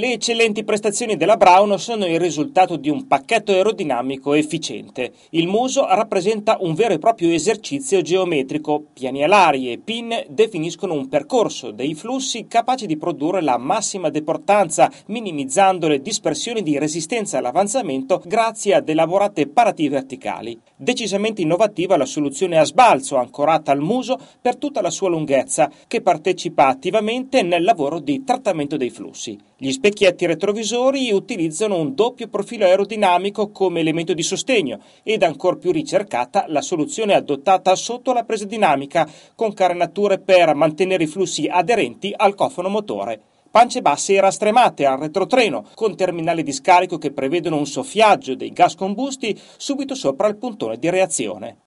Le eccellenti prestazioni della Brown sono il risultato di un pacchetto aerodinamico efficiente. Il muso rappresenta un vero e proprio esercizio geometrico. Piani alari e pin definiscono un percorso dei flussi capaci di produrre la massima deportanza, minimizzando le dispersioni di resistenza all'avanzamento grazie ad elaborate parati verticali. Decisamente innovativa la soluzione a sbalzo ancorata al muso per tutta la sua lunghezza, che partecipa attivamente nel lavoro di trattamento dei flussi. Gli Vecchietti retrovisori utilizzano un doppio profilo aerodinamico come elemento di sostegno ed ancor più ricercata la soluzione adottata sotto la presa dinamica con carenature per mantenere i flussi aderenti al cofano motore pance basse e rastremate al retrotreno, con terminali di scarico che prevedono un soffiaggio dei gas combusti subito sopra il puntone di reazione.